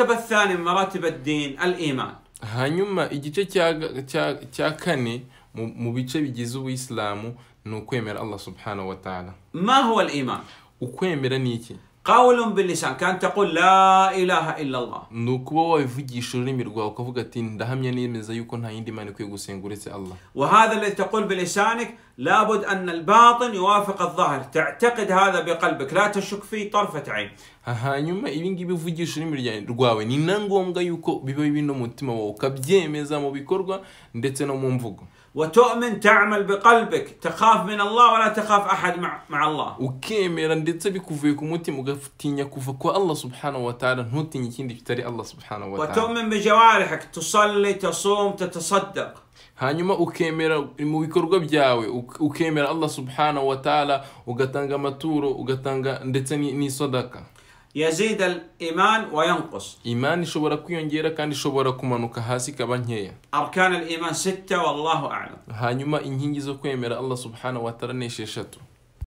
المرتبة الثانية من مراتب الدين الإيمان hanyuma igice cya kane mu bice bigize ubuyisilamu ni ukwemera allah subhanahu wa ta'ala ma huwa al-iman ukwemera ni iki قول باللسان كان تقول لا إله إلا الله nukuba wabivugisha ururimi rwawe ukavuga ati ndahamya nemeza yuko nta yindi mana ikwiye gusenga uretse allah وهذا الذي تقول بلسانك لابد أن الباطن يوافق الظاهر تعتقد هذا بقلبك لا تشك فيه طرفة عين hanyuma ibingibi uvugisha n'imiryani rwawe ni na ngombwa yuko biba biri no mutima wawe ukabyemeza mu bikorwa ndetse no mu mvugo وتؤمن تعمل بقلبك تخاف من الله ولا تخاف احد مع مع الله ukemera ndetse bikuvuye ku mutima ugatinya kuva kwa Allah subhanahu wa ta'ala ntutinye ikindi kitari Allah subhanahu wa ta'ala وتؤمن بجوارحك تصلي تصوم تتصدق hanyuma ukemera mu bikorwa byawe ukemera Allah subhanahu wa ta'ala ugatanga amaturo ugatanga ndetse يزيد الإيمان وينقص. إيمان شو برك ينجيرا كان شو برك منك كبان هي. أركان الإيمان ستة والله أعلم. هانيما إنجيزو كويمير الله سبحانه وتعالى نشيشته.